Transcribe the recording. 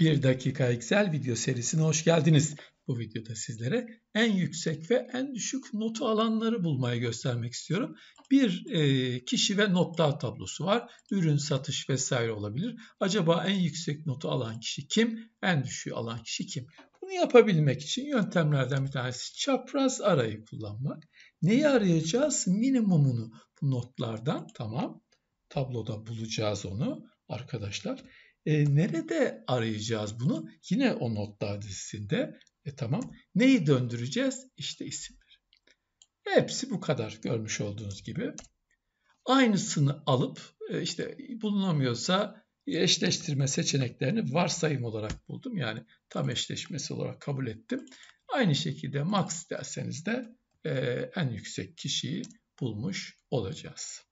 1 dakika Excel video serisine hoş geldiniz. Bu videoda sizlere en yüksek ve en düşük notu alanları bulmaya göstermek istiyorum. Bir e, kişi ve notlar tablosu var. Ürün satış vesaire olabilir. Acaba en yüksek notu alan kişi kim? En düşüğü alan kişi kim? Bunu yapabilmek için yöntemlerden bir tanesi çapraz arayı kullanmak. Neyi arayacağız? Minimumunu bu notlardan tamam tabloda bulacağız onu arkadaşlar. E, nerede arayacağız bunu? Yine o notlar dizisinde. E tamam. Neyi döndüreceğiz? İşte isimler. Hepsi bu kadar görmüş olduğunuz gibi. Aynısını alıp e, işte bulunamıyorsa eşleştirme seçeneklerini varsayım olarak buldum. Yani tam eşleşmesi olarak kabul ettim. Aynı şekilde max derseniz de e, en yüksek kişiyi bulmuş olacağız.